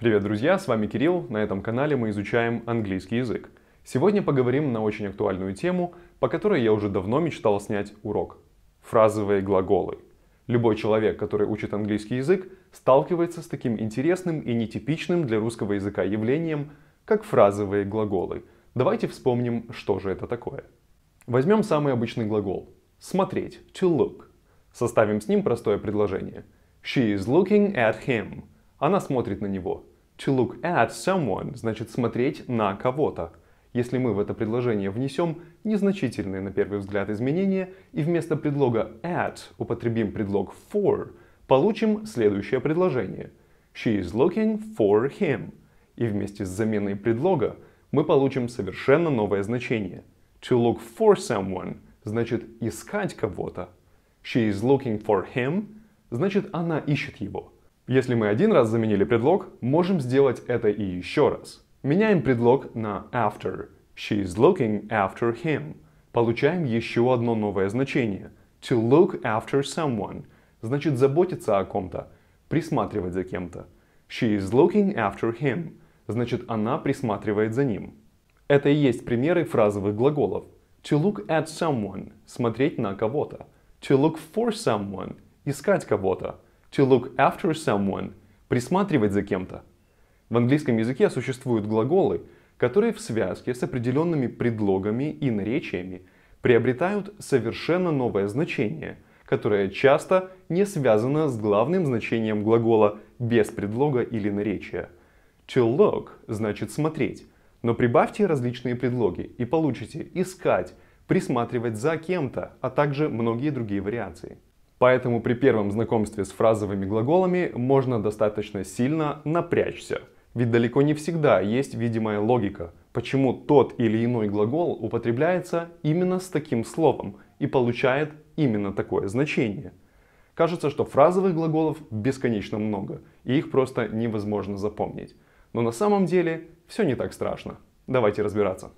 Привет, друзья, с вами Кирилл. На этом канале мы изучаем английский язык. Сегодня поговорим на очень актуальную тему, по которой я уже давно мечтал снять урок. Фразовые глаголы. Любой человек, который учит английский язык, сталкивается с таким интересным и нетипичным для русского языка явлением, как фразовые глаголы. Давайте вспомним, что же это такое. Возьмем самый обычный глагол «смотреть» — «to look». Составим с ним простое предложение. She is looking at him. Она смотрит на него. To look at someone значит смотреть на кого-то. Если мы в это предложение внесем незначительные на первый взгляд изменения и вместо предлога at употребим предлог for, получим следующее предложение. She is looking for him. И вместе с заменой предлога мы получим совершенно новое значение. To look for someone значит искать кого-то. She is looking for him значит она ищет его. Если мы один раз заменили предлог, можем сделать это и еще раз. Меняем предлог на after. She is looking after him. Получаем еще одно новое значение. To look after someone. Значит заботиться о ком-то, присматривать за кем-то. She is looking after him. Значит она присматривает за ним. Это и есть примеры фразовых глаголов. To look at someone – смотреть на кого-то. To look for someone – искать кого-то to look after someone – присматривать за кем-то. В английском языке существуют глаголы, которые в связке с определенными предлогами и наречиями приобретают совершенно новое значение, которое часто не связано с главным значением глагола без предлога или наречия. To look значит смотреть, но прибавьте различные предлоги и получите искать, присматривать за кем-то, а также многие другие вариации. Поэтому при первом знакомстве с фразовыми глаголами можно достаточно сильно напрячься. Ведь далеко не всегда есть видимая логика, почему тот или иной глагол употребляется именно с таким словом и получает именно такое значение. Кажется, что фразовых глаголов бесконечно много, и их просто невозможно запомнить. Но на самом деле все не так страшно. Давайте разбираться.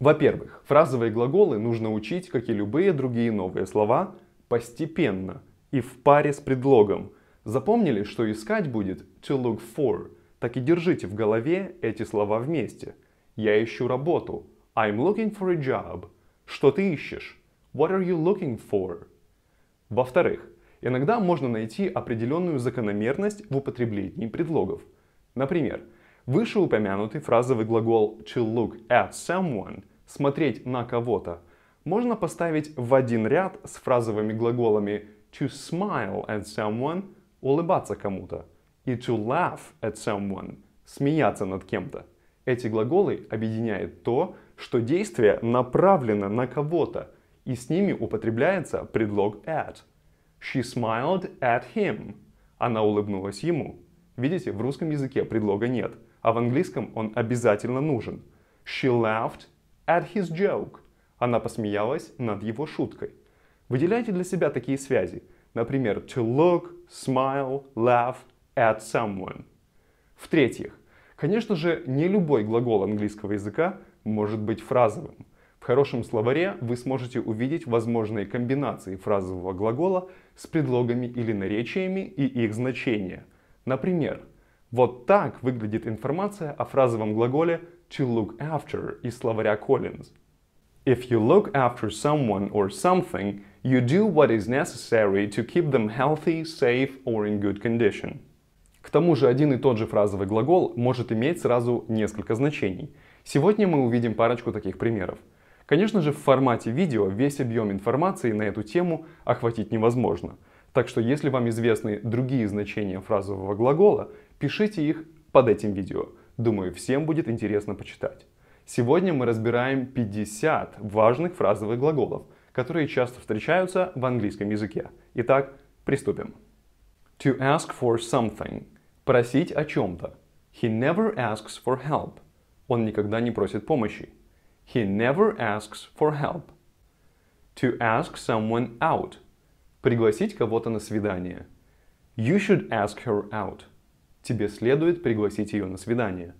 Во-первых, фразовые глаголы нужно учить, как и любые другие новые слова, постепенно и в паре с предлогом. Запомнили, что искать будет to look for? Так и держите в голове эти слова вместе. Я ищу работу. I'm looking for a job. Что ты ищешь? What are you looking for? Во-вторых, иногда можно найти определенную закономерность в употреблении предлогов. Например, вышеупомянутый фразовый глагол to look at someone – смотреть на кого-то – можно поставить в один ряд с фразовыми глаголами to smile at someone – улыбаться кому-то, и to laugh at someone – смеяться над кем-то. Эти глаголы объединяет то, что действие направлено на кого-то, и с ними употребляется предлог at. She smiled at him. Она улыбнулась ему. Видите, в русском языке предлога нет, а в английском он обязательно нужен. She laughed at his joke. Она посмеялась над его шуткой. Выделяйте для себя такие связи. Например, to look, smile, laugh at someone. В-третьих, конечно же, не любой глагол английского языка может быть фразовым. В хорошем словаре вы сможете увидеть возможные комбинации фразового глагола с предлогами или наречиями и их значения. Например, вот так выглядит информация о фразовом глаголе to look after из словаря Collins – If you look after someone or something, you do what is necessary to keep them healthy, safe or in good condition. К тому же один и тот же фразовый глагол может иметь сразу несколько значений. Сегодня мы увидим парочку таких примеров. Конечно же, в формате видео весь объем информации на эту тему охватить невозможно. Так что если вам известны другие значения фразового глагола, пишите их под этим видео. Думаю, всем будет интересно почитать. Сегодня мы разбираем 50 важных фразовых глаголов, которые часто встречаются в английском языке. Итак, приступим. To ask for something. Просить о чем-то. He never asks for help. Он никогда не просит помощи. He never asks for help. To ask someone out. Пригласить кого-то на свидание. You should ask her out. Тебе следует пригласить ее на свидание.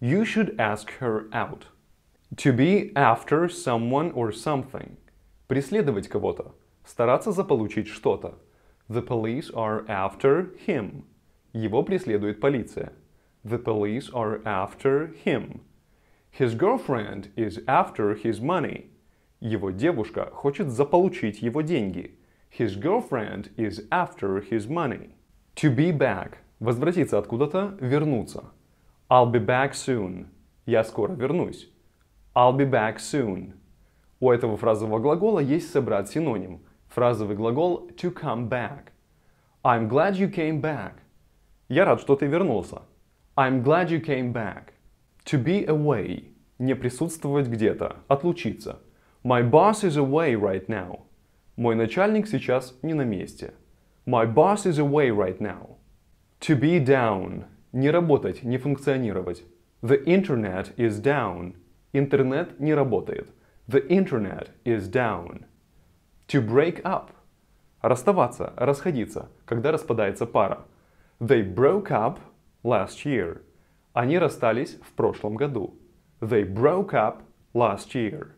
You should ask her out. To be after someone or something. Преследовать кого-то. Стараться заполучить что-то. The police are after him. Его преследует полиция. The police are after him. His girlfriend is after his money. Его девушка хочет заполучить его деньги. His girlfriend is after his money. To be back. Возвратиться откуда-то, вернуться. I'll be back soon. Я скоро вернусь. I'll be back soon. У этого фразового глагола есть собрат-синоним. Фразовый глагол to come back. I'm glad you came back. Я рад, что ты вернулся. I'm glad you came back. To be away. Не присутствовать где-то. Отлучиться. My boss is away right now. Мой начальник сейчас не на месте. My boss is away right now. To be down. Не работать, не функционировать. The internet is down. Интернет не работает. The internet is down. To break up. Расставаться, расходиться, когда распадается пара. They broke up last year. Они расстались в прошлом году. They broke up last year.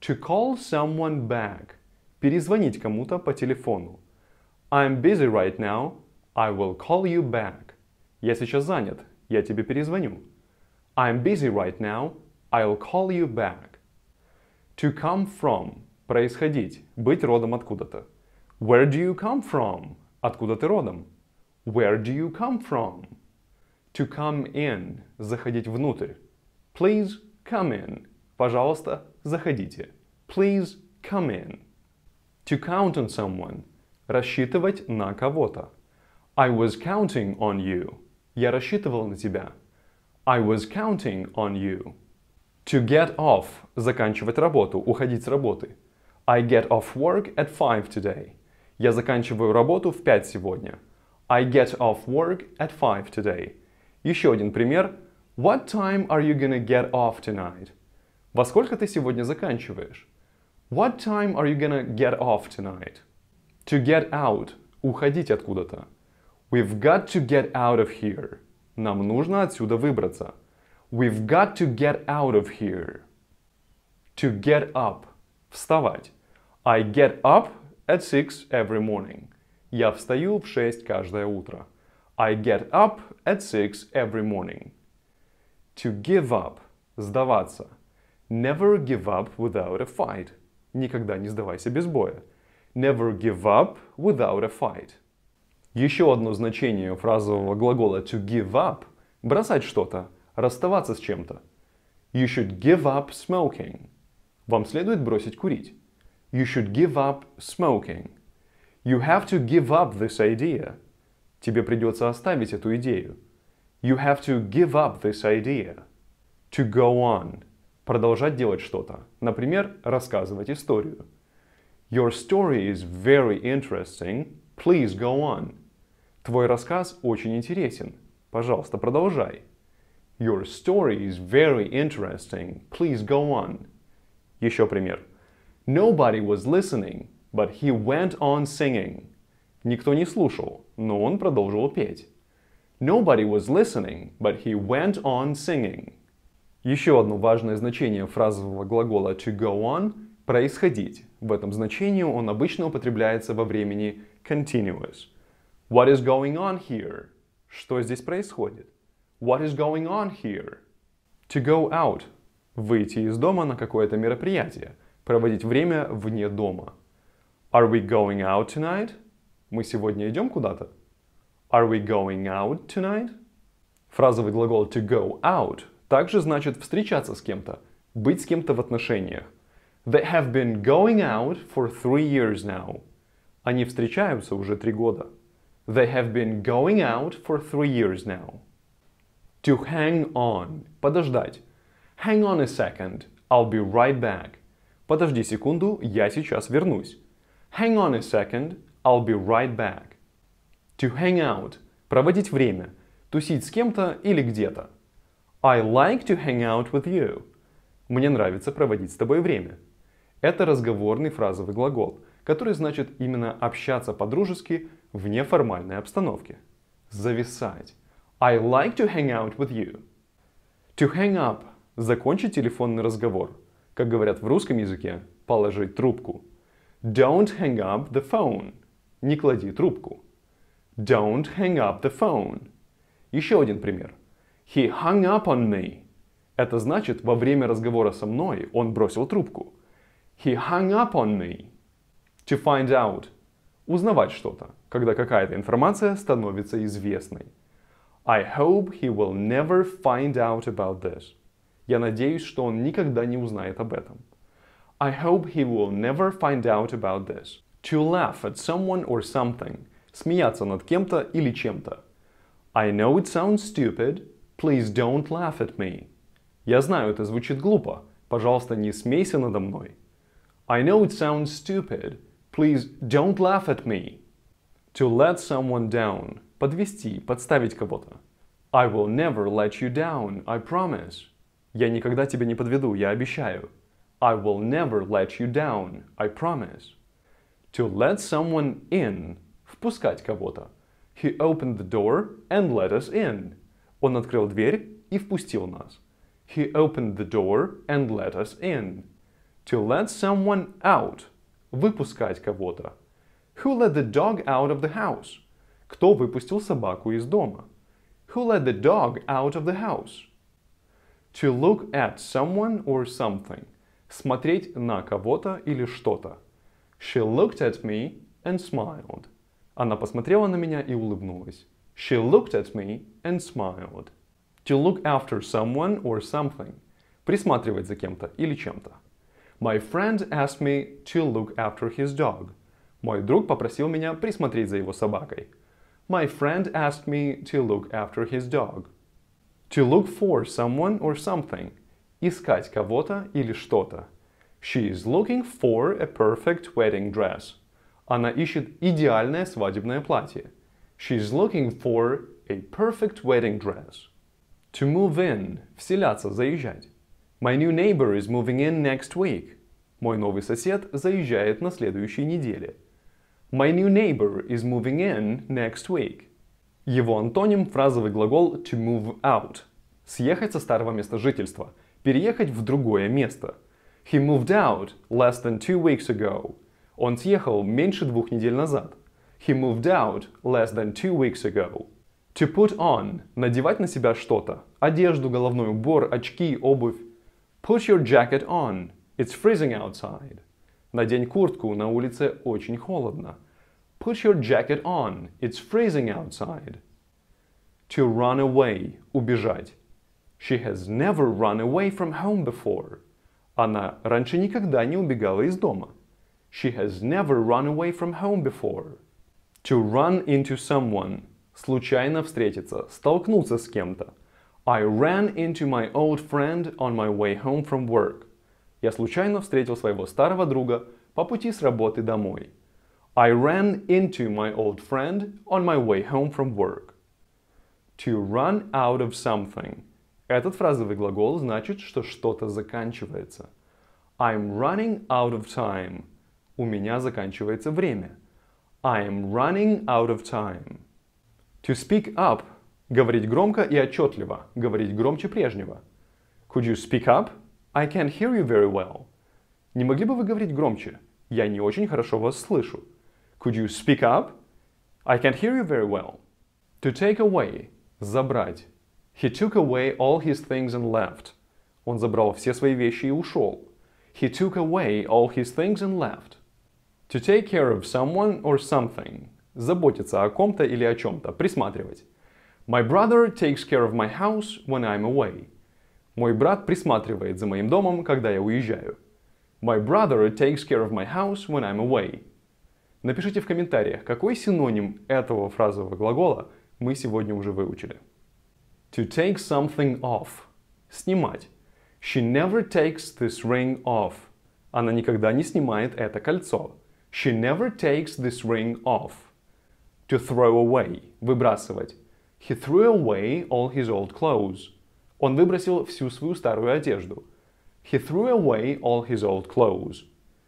To call someone back. Перезвонить кому-то по телефону. I'm busy right now. I will call you back. Я сейчас занят. Я тебе перезвоню. I'm busy right now. I'll call you back. To come from – происходить, быть родом откуда-то. Where do you come from? Откуда ты родом? Where do you come from? To come in – заходить внутрь. Please come in. Пожалуйста, заходите. Please come in. To count on someone – рассчитывать на кого-то. I was counting on you. Я рассчитывал на тебя. I was counting on you. To get off – заканчивать работу, уходить с работы. I get off work at five today. Я заканчиваю работу в пять сегодня. I get off work at five today. Еще один пример. What time are you gonna get off tonight? Во сколько ты сегодня заканчиваешь? What time are you gonna get off tonight? To get out – уходить откуда-то. We've got to get out of here. Нам нужно отсюда выбраться. We've got to get out of here. To get up. Вставать. I get up at 6 every morning. Я встаю в 6 каждое утро. I get up at 6 every morning. To give up. Сдаваться. Never give up without a fight. Никогда не сдавайся без боя. Never give up without a fight. Еще одно значение фразового глагола to give up – бросать что-то, расставаться с чем-то. You should give up smoking. Вам следует бросить курить. You should give up smoking. You have to give up this idea. Тебе придется оставить эту идею. You have to give up this idea. To go on. Продолжать делать что-то. Например, рассказывать историю. Your story is very interesting. Please go on. Твой рассказ очень интересен. Пожалуйста, продолжай. Your story is very interesting. Please go on. Еще пример. Nobody was listening, but he went on singing. Никто не слушал, но он продолжил петь. Nobody was listening, but he went on singing. Еще одно важное значение фразового глагола to go on – происходить. В этом значении он обычно употребляется во времени continuous. What is going on here? Что здесь происходит? What is going on here? To go out. Выйти из дома на какое-то мероприятие. Проводить время вне дома. Are we going out tonight? Мы сегодня идем куда-то? Are we going out tonight? Фразовый глагол to go out также значит встречаться с кем-то, быть с кем-то в отношениях. They have been going out for three years now. Они встречаются уже три года. They have been going out for three years now. To hang on. Подождать. Hang on a second. I'll be right back. Подожди секунду, я сейчас вернусь. Hang on a second. I'll be right back. To hang out. Проводить время. Тусить с кем-то или где-то. I like to hang out with you. Мне нравится проводить с тобой время. Это разговорный фразовый глагол – который значит именно общаться по-дружески в неформальной обстановке. Зависать. I like to hang out with you. To hang up – закончить телефонный разговор. Как говорят в русском языке, положить трубку. Don't hang up the phone. Не клади трубку. Don't hang up the phone. Еще один пример. He hung up on me. Это значит, во время разговора со мной он бросил трубку. He hung up on me. To find out – узнавать что-то, когда какая-то информация становится известной. I hope he will never find out about this. Я надеюсь, что он никогда не узнает об этом. I hope he will never find out about this. To laugh at someone or something. Смеяться над кем-то или чем-то. I know it sounds stupid. Please don't laugh at me. Я знаю, это звучит глупо. Пожалуйста, не смейся надо мной. I know it sounds stupid. Please don't laugh at me. To let someone down. Подвести, подставить кого-то. I will never let you down, I promise. Я никогда тебя не подведу, я обещаю. I will never let you down, I promise. To let someone in. Впускать кого-то. He opened the door and let us in. Он открыл дверь и впустил нас. He opened the door and let us in. To let someone out. выпускать кого-то. Who let the dog out of the house? Кто выпустил собаку из дома? Who let the dog out of the house? To look at someone or something. Смотреть на кого-то или что-то. She looked at me and smiled. Она посмотрела на меня и улыбнулась. She looked at me and smiled. To look after someone or something. Присматривать за кем-то или чем-то. My friend asked me to look after his dog. Мой друг попросил меня присмотреть за его собакой. My friend asked me to look after his dog. To look for someone or something. Искать кого-то или что-то. She is looking for a perfect wedding dress. Она ищет идеальное свадебное платье. She is looking for a perfect wedding dress. To move in – вселяться, заезжать. My new neighbor is moving in next week. Мой новый сосед заезжает на следующей неделе. My new neighbor is moving in next week. Его антоним – фразовый глагол to move out. Съехать со старого места жительства. Переехать в другое место. He moved out less than two weeks ago. Он съехал меньше двух недель назад. He moved out less than two weeks ago. To put on – надевать на себя что-то. Одежду, головной убор, очки, обувь. Put your jacket on. It's freezing outside. Надень куртку, на улице очень холодно. Put your jacket on. It's freezing outside. To run away. Убежать. She has never run away from home before. Она раньше никогда не убегала из дома. She has never run away from home before. To run into someone. Случайно встретиться, столкнуться с кем-то. I ran into my old friend on my way home from work. Я случайно встретил своего старого друга по пути с работы домой. I ran into my old friend on my way home from work. To run out of something. Этот фразовый глагол значит, что что-то заканчивается. I'm running out of time. У меня заканчивается время. I'm running out of time. To speak up Говорить громко и отчетливо. Говорить громче прежнего. Could you speak up? I can't hear you very well. Не могли бы вы говорить громче? Я не очень хорошо вас слышу. Could you speak up? I can't hear you very well. To take away. Забрать. He took away all his things and left. Он забрал все свои вещи и ушел. He took away all his things and left. To take care of someone or something. Заботиться о ком-то или о чем-то. Присматривать. My brother takes care of my house when I'm away. Мой брат присматривает за моим домом, когда я уезжаю. My brother takes care of my house when I'm away. Напишите в комментариях, какой синоним этого фразового глагола мы сегодня уже выучили. To take something off. Снимать. She never takes this ring off. Она никогда не снимает это кольцо. She never takes this ring off. To throw away. Выбрасывать. He threw away all his old clothes. Он выбросил всю свою старую одежду. He threw away all his old clothes.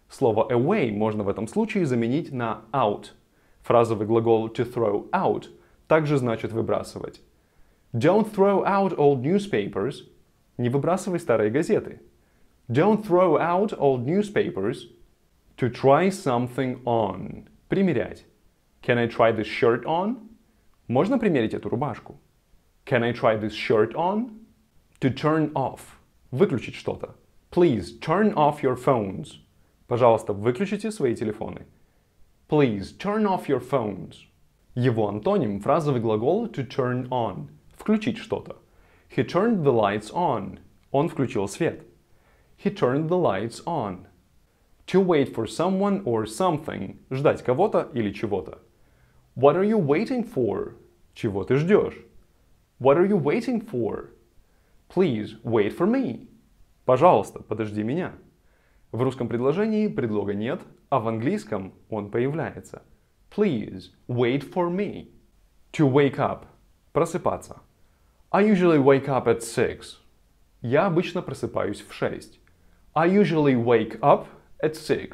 Слово away можно в этом случае заменить на out. Фразовый глагол to throw out также значит выбрасывать. Don't throw out old newspapers. Не выбрасывай старые газеты. Don't throw out old newspapers. To try something on. Примерять. Can I try this shirt on? Можно примерить эту рубашку? Can I try this shirt on? To turn off. Выключить что-то. Please turn off your phones. Пожалуйста, выключите свои телефоны. Please turn off your phones. Его антоним – фразовый глагол to turn on – включить что-то. He turned the lights on. Он включил свет. He turned the lights on. To wait for someone or something – ждать кого-то или чего-то. What are you waiting for? Чего ты ждешь? What are you waiting for? Please, wait for me. Пожалуйста, подожди меня. В русском предложении предлога нет, а в английском он появляется. Please, wait for me. To wake up. Просыпаться. I usually wake up at 6. Я обычно просыпаюсь в шесть. I usually wake up at 6.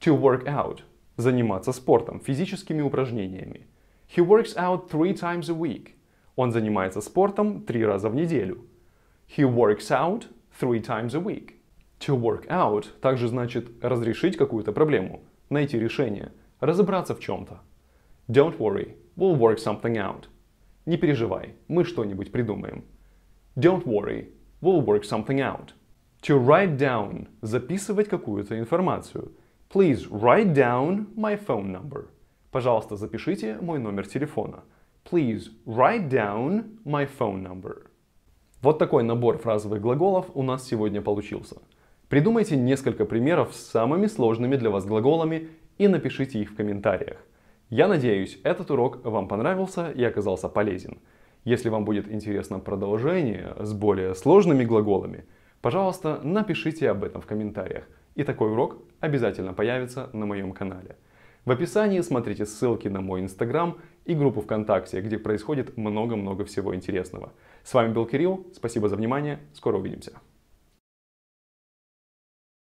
To work out. заниматься спортом, физическими упражнениями. He works out three times a week. Он занимается спортом три раза в неделю. He works out three times a week. To work out также значит разрешить какую-то проблему, найти решение, разобраться в чем-то. Don't worry, we'll work something out. Не переживай, мы что-нибудь придумаем. Don't worry, we'll work something out. To write down – записывать какую-то информацию – Please write down my phone number. Пожалуйста, запишите мой номер телефона. Please write down my phone number. Вот такой набор фразовых глаголов у нас сегодня получился. Придумайте несколько примеров с самыми сложными для вас глаголами и напишите их в комментариях. Я надеюсь, этот урок вам понравился и оказался полезен. Если вам будет интересно продолжение с более сложными глаголами, пожалуйста, напишите об этом в комментариях. И такой урок обязательно появится на моем канале. В описании смотрите ссылки на мой инстаграм и группу ВКонтакте, где происходит много-много всего интересного. С вами был Кирилл, спасибо за внимание, скоро увидимся.